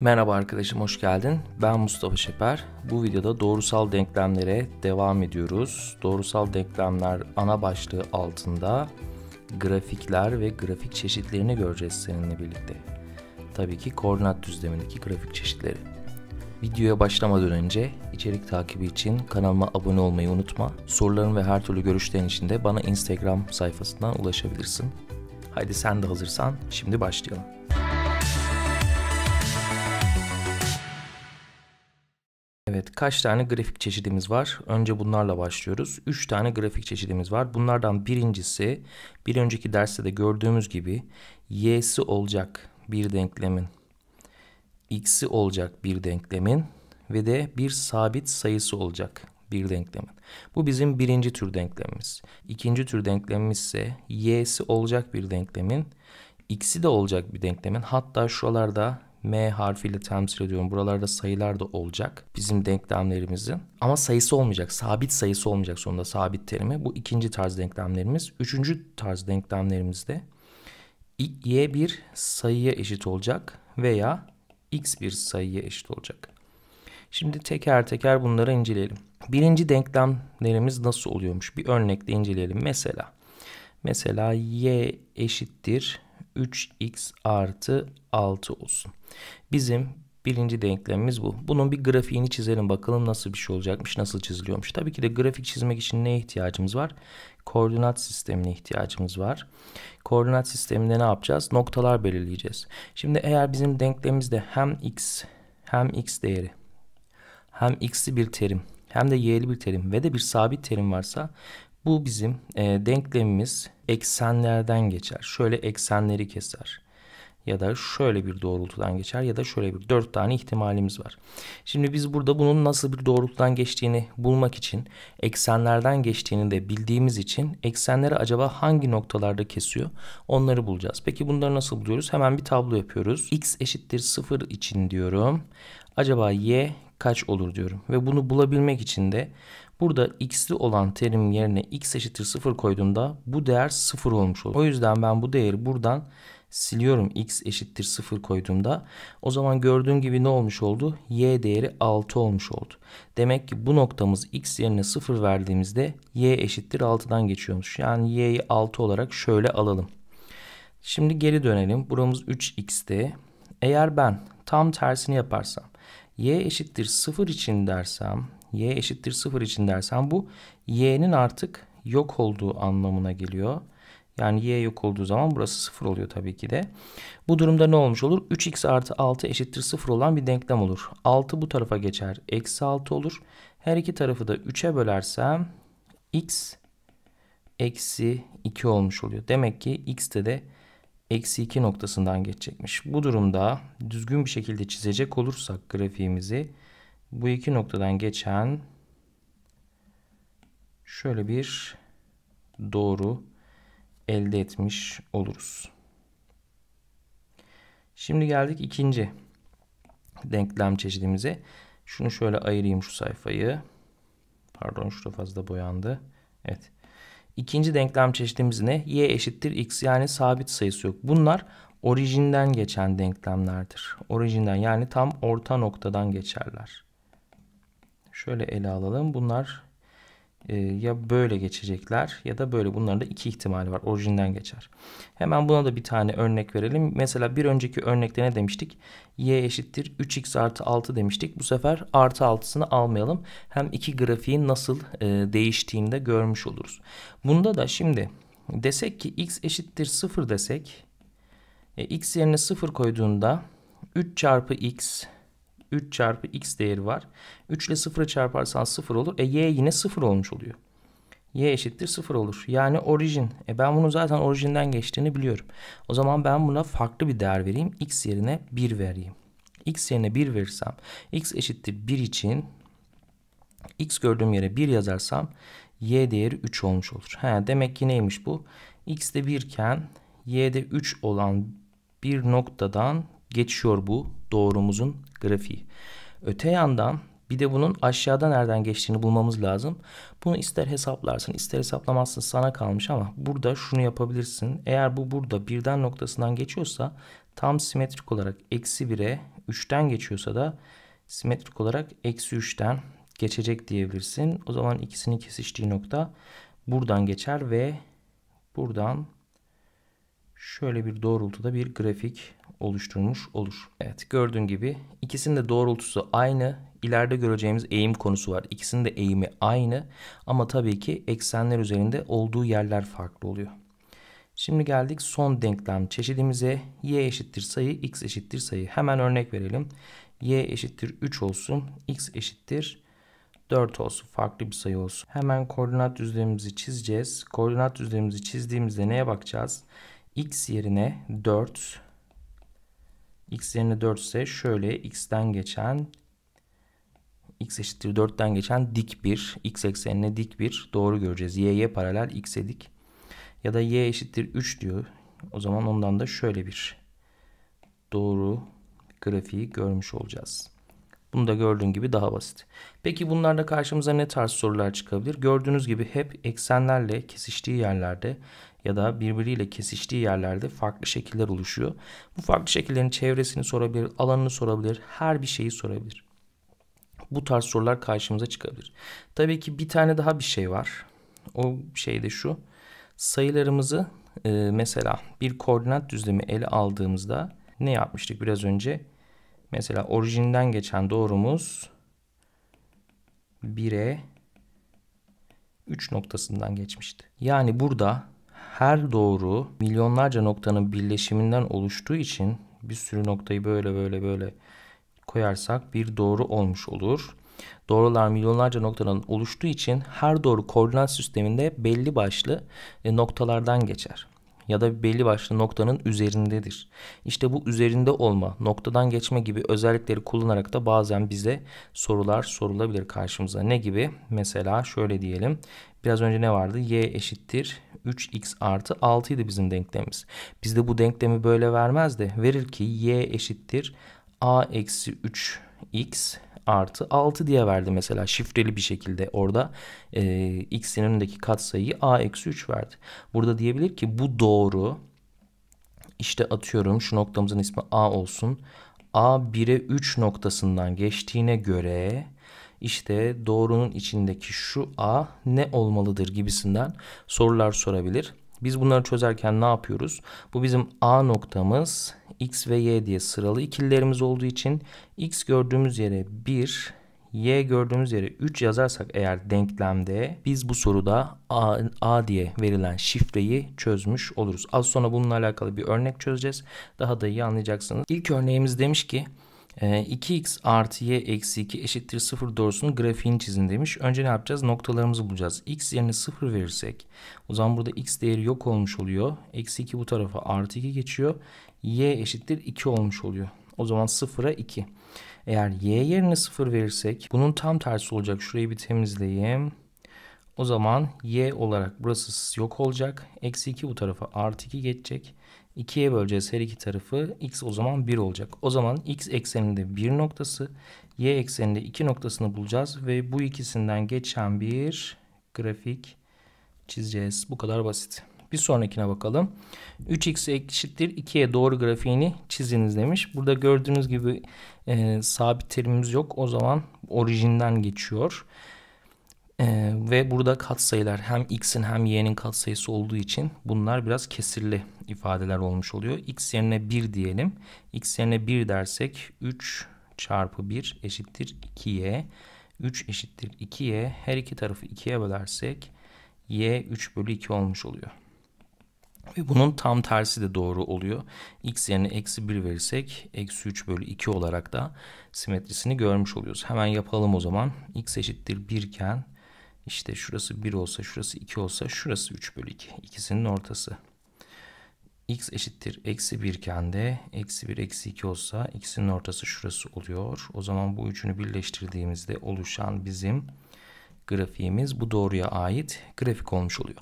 Merhaba arkadaşım hoş geldin. Ben Mustafa Şeper. Bu videoda doğrusal denklemlere devam ediyoruz. Doğrusal denklemler ana başlığı altında grafikler ve grafik çeşitlerini göreceğiz seninle birlikte. Tabii ki koordinat düzlemindeki grafik çeşitleri. Videoya başlamadan önce içerik takibi için kanalıma abone olmayı unutma. Soruların ve her türlü görüşlerin için de bana Instagram sayfasından ulaşabilirsin. Haydi sen de hazırsan şimdi başlayalım. Evet kaç tane grafik çeşidimiz var? Önce bunlarla başlıyoruz. 3 tane grafik çeşidimiz var. Bunlardan birincisi bir önceki derste de gördüğümüz gibi y'si olacak bir denklemin x'i olacak bir denklemin ve de bir sabit sayısı olacak bir denklemin. Bu bizim birinci tür denklemimiz. İkinci tür denklemimiz ise y'si olacak bir denklemin x'i de olacak bir denklemin hatta şuralarda M harfiyle temsil ediyorum. Buralarda sayılar da olacak bizim denklemlerimizin. Ama sayısı olmayacak. Sabit sayısı olmayacak sonunda sabit terimi. Bu ikinci tarz denklemlerimiz. Üçüncü tarz denklemlerimizde y bir sayıya eşit olacak veya x bir sayıya eşit olacak. Şimdi teker teker bunları inceleyelim. Birinci denklemlerimiz nasıl oluyormuş? Bir örnekle inceleyelim. Mesela mesela y eşittir 3x artı 6 olsun. Bizim birinci denklemimiz bu. Bunun bir grafiğini çizelim bakalım nasıl bir şey olacakmış, nasıl çiziliyormuş. Tabii ki de grafik çizmek için neye ihtiyacımız var? Koordinat sistemine ihtiyacımız var. Koordinat sisteminde ne yapacağız? Noktalar belirleyeceğiz. Şimdi eğer bizim denklemimizde hem x hem x değeri hem x'li bir terim hem de y'li bir terim ve de bir sabit terim varsa bu bizim e, denklemimiz eksenlerden geçer. Şöyle eksenleri keser ya da şöyle bir doğrultudan geçer ya da şöyle bir dört tane ihtimalimiz var. Şimdi biz burada bunun nasıl bir doğrultudan geçtiğini bulmak için eksenlerden geçtiğini de bildiğimiz için eksenleri acaba hangi noktalarda kesiyor onları bulacağız. Peki bunları nasıl buluyoruz? Hemen bir tablo yapıyoruz. x eşittir 0 için diyorum. Acaba y kaç olur diyorum. Ve bunu bulabilmek için de burada x'li olan terim yerine x eşittir 0 koyduğumda bu değer 0 olmuş olur. O yüzden ben bu değeri buradan siliyorum x eşittir 0 koyduğumda o zaman gördüğüm gibi ne olmuş oldu? y değeri 6 olmuş oldu. Demek ki bu noktamız x yerine 0 verdiğimizde y eşittir 6'dan geçiyormuş. Yani y'yi 6 olarak şöyle alalım. Şimdi geri dönelim. Buramız 3x'ti. Eğer ben tam tersini yaparsam y eşittir 0 için dersem y eşittir 0 için dersem bu y'nin artık yok olduğu anlamına geliyor. Yani y yok olduğu zaman burası 0 oluyor tabii ki de. Bu durumda ne olmuş olur? 3x artı 6 eşittir 0 olan bir denklem olur. 6 bu tarafa geçer. Eksi 6 olur. Her iki tarafı da 3'e bölersem x eksi 2 olmuş oluyor. Demek ki x'te de eksi 2 noktasından geçecekmiş. Bu durumda düzgün bir şekilde çizecek olursak grafiğimizi bu iki noktadan geçen şöyle bir doğru elde etmiş oluruz. Şimdi geldik ikinci denklem çeşidimize. Şunu şöyle ayırayım şu sayfayı. Pardon şurada fazla boyandı. Evet. İkinci denklem çeşidimiz ne? Y eşittir x yani sabit sayısı yok. Bunlar orijinden geçen denklemlerdir. Orijinden yani tam orta noktadan geçerler. Şöyle ele alalım. Bunlar ee, ya böyle geçecekler ya da böyle. Bunların da iki ihtimali var. Orijinden geçer. Hemen buna da bir tane örnek verelim. Mesela bir önceki örnekte ne demiştik? y eşittir 3x artı 6 demiştik. Bu sefer artı 6'sını almayalım. Hem iki grafiğin nasıl e, değiştiğini de görmüş oluruz. Bunda da şimdi desek ki x eşittir 0 desek e, x yerine 0 koyduğunda 3 çarpı x 3 çarpı x değeri var. 3 ile 0'ı çarparsan 0 olur. E y yine 0 olmuş oluyor. y eşittir 0 olur. Yani orijin. E ben bunu zaten orijinden geçtiğini biliyorum. O zaman ben buna farklı bir değer vereyim. x yerine 1 vereyim. x yerine 1 verirsem x eşittir 1 için x gördüğüm yere 1 yazarsam y değeri 3 olmuş olur. He, demek ki neymiş bu? x de 1 iken de 3 olan bir noktadan geçiyor bu doğrumuzun grafiği. Öte yandan bir de bunun aşağıda nereden geçtiğini bulmamız lazım. Bunu ister hesaplarsın ister hesaplamazsın sana kalmış ama burada şunu yapabilirsin. Eğer bu burada birden noktasından geçiyorsa tam simetrik olarak eksi 1'e 3'ten geçiyorsa da simetrik olarak eksi 3'ten geçecek diyebilirsin. O zaman ikisinin kesiştiği nokta buradan geçer ve buradan şöyle bir doğrultuda bir grafik oluşturmuş olur. Evet gördüğün gibi ikisinde doğrultusu aynı. İleride göreceğimiz eğim konusu var. İkisinin de eğimi aynı ama tabii ki eksenler üzerinde olduğu yerler farklı oluyor. Şimdi geldik son denklem çeşidimize. Y eşittir sayı, x eşittir sayı. Hemen örnek verelim. Y eşittir 3 olsun, x eşittir 4 olsun. Farklı bir sayı olsun. Hemen koordinat düzlemimizi çizeceğiz. Koordinat düzlemimizi çizdiğimizde neye bakacağız? x yerine 4 x yerine 4 ise şöyle x'ten geçen x eşittir 4'ten geçen dik bir x eksenine dik bir doğru göreceğiz. y'ye paralel x'e dik ya da y eşittir 3 diyor. O zaman ondan da şöyle bir doğru grafiği görmüş olacağız. Bunu da gördüğün gibi daha basit. Peki bunlarla karşımıza ne tarz sorular çıkabilir? Gördüğünüz gibi hep eksenlerle kesiştiği yerlerde ya da birbiriyle kesiştiği yerlerde farklı şekiller oluşuyor. Bu farklı şekillerin çevresini sorabilir, alanını sorabilir, her bir şeyi sorabilir. Bu tarz sorular karşımıza çıkabilir. Tabii ki bir tane daha bir şey var. O şey de şu. Sayılarımızı e, mesela bir koordinat düzlemi ele aldığımızda ne yapmıştık biraz önce? Mesela orijinden geçen doğrumuz 1'e 3 noktasından geçmişti. Yani burada her doğru milyonlarca noktanın birleşiminden oluştuğu için bir sürü noktayı böyle böyle böyle koyarsak bir doğru olmuş olur. Doğrular milyonlarca noktadan oluştuğu için her doğru koordinat sisteminde belli başlı e, noktalardan geçer ya da belli başlı noktanın üzerindedir. İşte bu üzerinde olma, noktadan geçme gibi özellikleri kullanarak da bazen bize sorular sorulabilir karşımıza. Ne gibi? Mesela şöyle diyelim. Biraz önce ne vardı? Y eşittir 3x artı 6 idi bizim denklemimiz. Biz de bu denklemi böyle vermez de verir ki y eşittir a eksi 3x artı 6 diye verdi mesela şifreli bir şekilde orada e, x'in önündeki katsayıyı a eksi 3 verdi. Burada diyebilir ki bu doğru işte atıyorum şu noktamızın ismi a olsun a 1'e 3 noktasından geçtiğine göre işte doğrunun içindeki şu a ne olmalıdır gibisinden sorular sorabilir. Biz bunları çözerken ne yapıyoruz? Bu bizim A noktamız x ve y diye sıralı ikililerimiz olduğu için x gördüğümüz yere 1, y gördüğümüz yere 3 yazarsak eğer denklemde biz bu soruda a, a diye verilen şifreyi çözmüş oluruz. Az sonra bununla alakalı bir örnek çözeceğiz. Daha da iyi anlayacaksınız. İlk örneğimiz demiş ki 2x ee, artı y eksi 2 eşittir 0 doğrusunun grafiğini çizin demiş. Önce ne yapacağız? Noktalarımızı bulacağız. x yerine 0 verirsek o zaman burada x değeri yok olmuş oluyor. Eksi 2 bu tarafa artı 2 geçiyor. y eşittir 2 olmuş oluyor. O zaman 0'a 2. Eğer y yerine 0 verirsek bunun tam tersi olacak. Şurayı bir temizleyeyim. O zaman y olarak burası yok olacak. Eksi 2 bu tarafa artı 2 geçecek. 2'ye böleceğiz her iki tarafı. X o zaman 1 olacak. O zaman X ekseninde 1 noktası, Y ekseninde 2 noktasını bulacağız. Ve bu ikisinden geçen bir grafik çizeceğiz. Bu kadar basit. Bir sonrakine bakalım. 3x eşittir 2'ye doğru grafiğini çiziniz demiş. Burada gördüğünüz gibi e, sabit terimimiz yok. O zaman orijinden geçiyor. Ee, ve burada katsayılar hem x'in hem y'nin katsayısı olduğu için bunlar biraz kesirli ifadeler olmuş oluyor. x yerine 1 diyelim. x yerine 1 dersek 3 çarpı 1 eşittir 2y. 3 eşittir 2y. Her iki tarafı 2'ye bölersek y 3 bölü 2 olmuş oluyor. Ve bunun tam tersi de doğru oluyor. X yerine eksi 1 verirsek eksi 3 bölü 2 olarak da simetrisini görmüş oluyoruz. Hemen yapalım o zaman. X eşittir 1 iken işte şurası 1 olsa, şurası 2 olsa, şurası 3 bölü 2. İkisinin ortası. x eşittir eksi 1 iken de eksi 1 eksi 2 olsa ikisinin ortası şurası oluyor. O zaman bu üçünü birleştirdiğimizde oluşan bizim grafiğimiz bu doğruya ait grafik olmuş oluyor.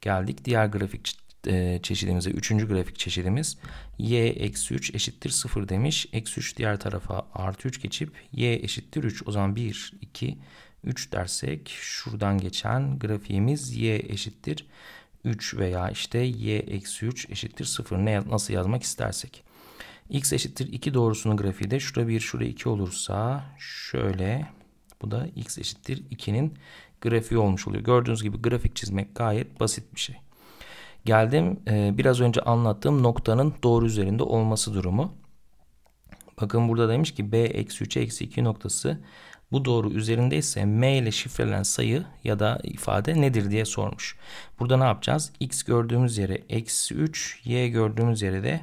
Geldik diğer grafik e, çeşidimize. Üçüncü grafik çeşidimiz y eksi 3 eşittir 0 demiş. Eksi 3 diğer tarafa artı 3 geçip y eşittir 3. O zaman 1, 2, 3 dersek şuradan geçen grafiğimiz y eşittir 3 veya işte y eksi 3 eşittir 0 ne, nasıl yazmak istersek. x eşittir 2 doğrusunun grafiği de şurada 1 şurada 2 olursa şöyle bu da x eşittir 2'nin grafiği olmuş oluyor. Gördüğünüz gibi grafik çizmek gayet basit bir şey. Geldim e, biraz önce anlattığım noktanın doğru üzerinde olması durumu. Bakın burada demiş ki b eksi 3'e eksi 2 noktası bu doğru üzerindeyse m ile şifrelenen sayı ya da ifade nedir diye sormuş. Burada ne yapacağız? x gördüğümüz yere eksi 3, y gördüğümüz yere de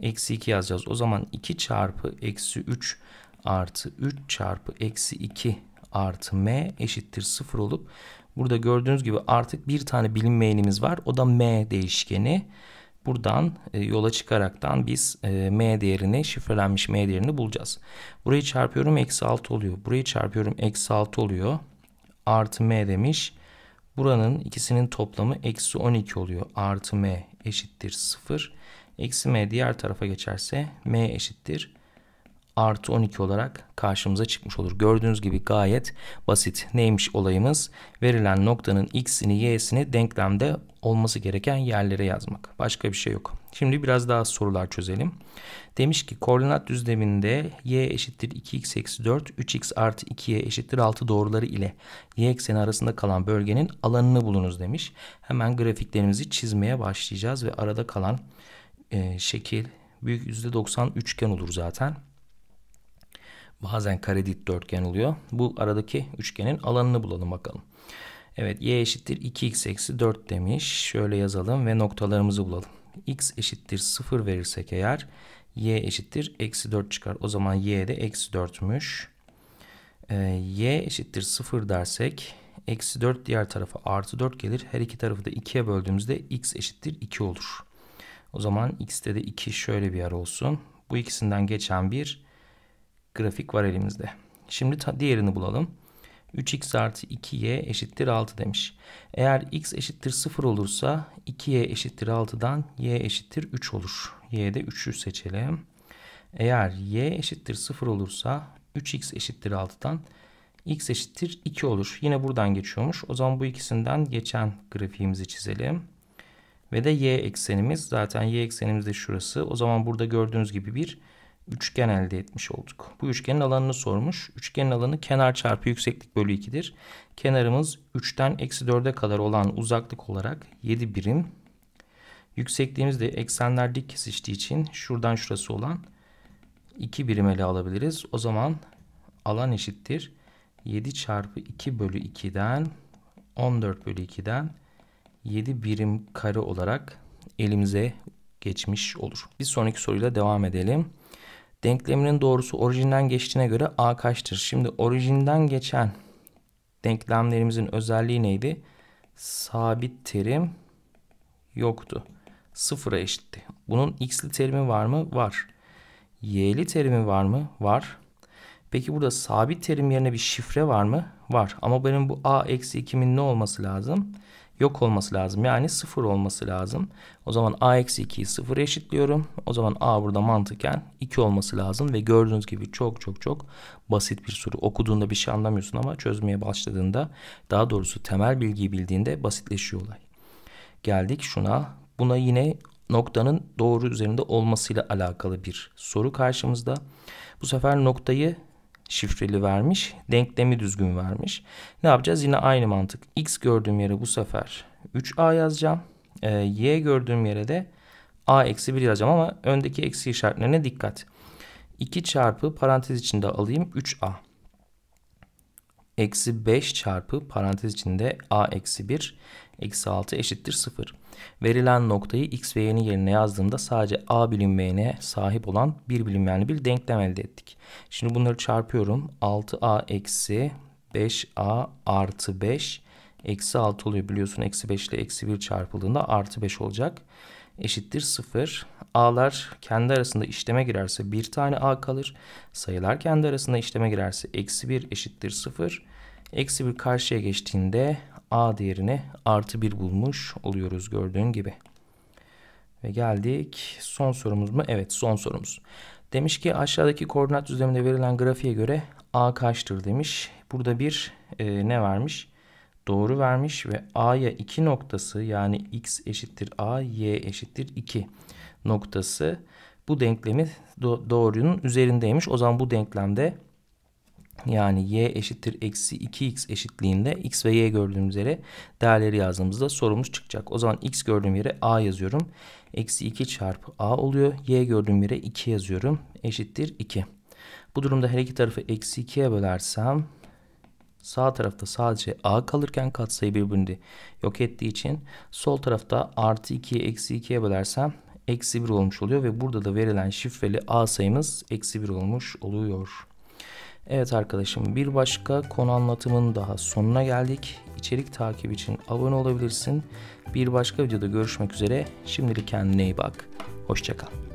eksi 2 yazacağız. O zaman 2 çarpı eksi 3 artı 3 çarpı eksi 2 artı m eşittir 0 olup burada gördüğünüz gibi artık bir tane bilinmeyenimiz var. O da m değişkeni. Buradan e, yola çıkaraktan biz e, m değerini şifrelenmiş m değerini bulacağız. Burayı çarpıyorum eksi 6 oluyor. Burayı çarpıyorum eksi 6 oluyor. Artı m demiş. Buranın ikisinin toplamı eksi 12 oluyor. Artı m eşittir 0. Eksi m diğer tarafa geçerse m eşittir artı 12 olarak karşımıza çıkmış olur. Gördüğünüz gibi gayet basit. Neymiş olayımız? Verilen noktanın x'ini y'sini denklemde olması gereken yerlere yazmak. Başka bir şey yok. Şimdi biraz daha sorular çözelim. Demiş ki koordinat düzleminde y eşittir 2x eksi 4, 3x artı 2y eşittir 6 doğruları ile y ekseni arasında kalan bölgenin alanını bulunuz demiş. Hemen grafiklerimizi çizmeye başlayacağız ve arada kalan e, şekil büyük %90 üçgen olur zaten bazen karedit dörtgen oluyor. Bu aradaki üçgenin alanını bulalım bakalım. Evet y eşittir 2x eksi 4 demiş. Şöyle yazalım ve noktalarımızı bulalım. x eşittir 0 verirsek eğer y eşittir eksi 4 çıkar. O zaman y de eksi 4'müş. Ee, y eşittir 0 dersek eksi 4 diğer tarafa artı 4 gelir. Her iki tarafı da 2'ye böldüğümüzde x eşittir 2 olur. O zaman x'te de 2 şöyle bir yer olsun. Bu ikisinden geçen bir grafik var elimizde. Şimdi diğerini bulalım. 3x artı 2y eşittir 6 demiş. Eğer x eşittir 0 olursa 2y eşittir 6'dan y eşittir 3 olur. y'de 3'ü seçelim. Eğer y eşittir 0 olursa 3x eşittir 6'dan x eşittir 2 olur. Yine buradan geçiyormuş. O zaman bu ikisinden geçen grafiğimizi çizelim. Ve de y eksenimiz zaten y eksenimiz de şurası. O zaman burada gördüğünüz gibi bir üçgen elde etmiş olduk. Bu üçgenin alanını sormuş. Üçgenin alanı kenar çarpı yükseklik bölü 2'dir. Kenarımız 3'ten eksi 4'e kadar olan uzaklık olarak 7 birim. Yüksekliğimiz de eksenler dik kesiştiği için şuradan şurası olan 2 birim ele alabiliriz. O zaman alan eşittir. 7 çarpı 2 bölü 2'den 14 bölü 2'den 7 birim kare olarak elimize geçmiş olur. Bir sonraki soruyla devam edelim. Denkleminin doğrusu orijinden geçtiğine göre a kaçtır? Şimdi orijinden geçen denklemlerimizin özelliği neydi? Sabit terim yoktu. Sıfıra eşitti. Bunun x'li terimi var mı? Var. Y'li terimi var mı? Var. Peki burada sabit terim yerine bir şifre var mı? Var. Ama benim bu a eksi 2'min ne olması lazım? yok olması lazım. Yani sıfır olması lazım. O zaman a eksi 2'yi sıfır eşitliyorum. O zaman a burada mantıken 2 olması lazım. Ve gördüğünüz gibi çok çok çok basit bir soru. Okuduğunda bir şey anlamıyorsun ama çözmeye başladığında daha doğrusu temel bilgiyi bildiğinde basitleşiyor olay. Geldik şuna. Buna yine noktanın doğru üzerinde olmasıyla alakalı bir soru karşımızda. Bu sefer noktayı şifreli vermiş. Denklemi düzgün vermiş. Ne yapacağız? Yine aynı mantık. X gördüğüm yere bu sefer 3A yazacağım. Ee, y gördüğüm yere de A eksi 1 yazacağım ama öndeki eksi işaretlerine dikkat. 2 çarpı parantez içinde alayım 3A eksi 5 çarpı parantez içinde a eksi 1 eksi 6 eşittir 0. Verilen noktayı x ve y'nin yerine yazdığımda sadece a bilinmeyene sahip olan bir bilinmeyenli bir denklem elde ettik. Şimdi bunları çarpıyorum. 6a eksi 5a artı 5 eksi 6 oluyor biliyorsun eksi 5 ile eksi 1 çarpıldığında artı 5 olacak eşittir 0. A'lar kendi arasında işleme girerse bir tane A kalır. Sayılar kendi arasında işleme girerse eksi 1 eşittir 0. Eksi 1 karşıya geçtiğinde A değerini artı 1 bulmuş oluyoruz gördüğün gibi. Ve geldik son sorumuz mu? Evet son sorumuz. Demiş ki aşağıdaki koordinat düzleminde verilen grafiğe göre A kaçtır demiş. Burada bir e, ne vermiş? doğru vermiş ve A'ya 2 noktası yani x eşittir A, y eşittir 2 noktası bu denklemi do doğrunun üzerindeymiş. O zaman bu denklemde yani y eşittir eksi 2x eşitliğinde x ve y gördüğümüz yere değerleri yazdığımızda sorumuz çıkacak. O zaman x gördüğüm yere a yazıyorum. Eksi 2 çarpı a oluyor. Y gördüğüm yere 2 yazıyorum. Eşittir 2. Bu durumda her iki tarafı eksi 2'ye bölersem Sağ tarafta sadece a kalırken katsayı birbirini yok ettiği için sol tarafta artı 2'ye eksi 2'ye bölersem eksi 1 olmuş oluyor ve burada da verilen şifreli a sayımız eksi 1 olmuş oluyor. Evet arkadaşım bir başka konu anlatımının daha sonuna geldik. İçerik takip için abone olabilirsin. Bir başka videoda görüşmek üzere. Şimdilik kendine iyi bak. Hoşçakal.